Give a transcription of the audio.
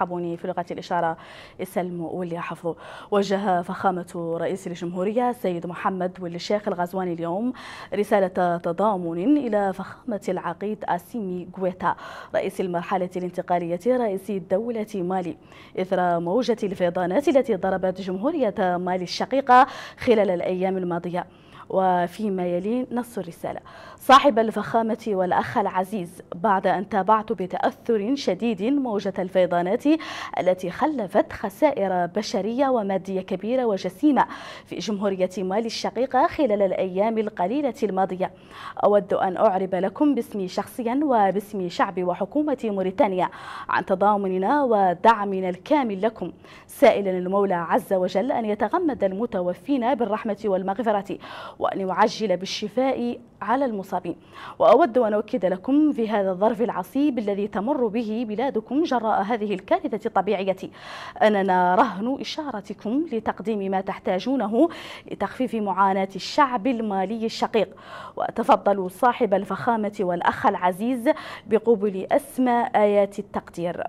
حبوني في لغة الإشارة السلم واللي حفظوا وجه فخامة رئيس الجمهورية السيد محمد ولي الشيخ الغزواني اليوم رسالة تضامن إلى فخامة العقيد أسيمي غويتا رئيس المرحلة الانتقالية رئيس دولة مالي إثر موجة الفيضانات التي ضربت جمهورية مالي الشقيقة خلال الأيام الماضية وفيما يلي نص الرسالة صاحب الفخامة والأخ العزيز بعد أن تابعت بتأثر شديد موجة الفيضانات التي خلفت خسائر بشرية ومادية كبيرة وجسيمة في جمهورية مالي الشقيقة خلال الأيام القليلة الماضية أود أن أعرب لكم باسمي شخصيا وباسم شعب وحكومة موريتانيا عن تضامننا ودعمنا الكامل لكم سائلا المولى عز وجل أن يتغمد المتوفين بالرحمة والمغفرة وأن يعجل بالشفاء على المصابين وأود أن أؤكد لكم في هذا الظرف العصيب الذي تمر به بلادكم جراء هذه الكارثة الطبيعية أننا رهن إشارتكم لتقديم ما تحتاجونه لتخفيف معاناة الشعب المالي الشقيق وتفضلوا صاحب الفخامة والأخ العزيز بقبول أسمى آيات التقدير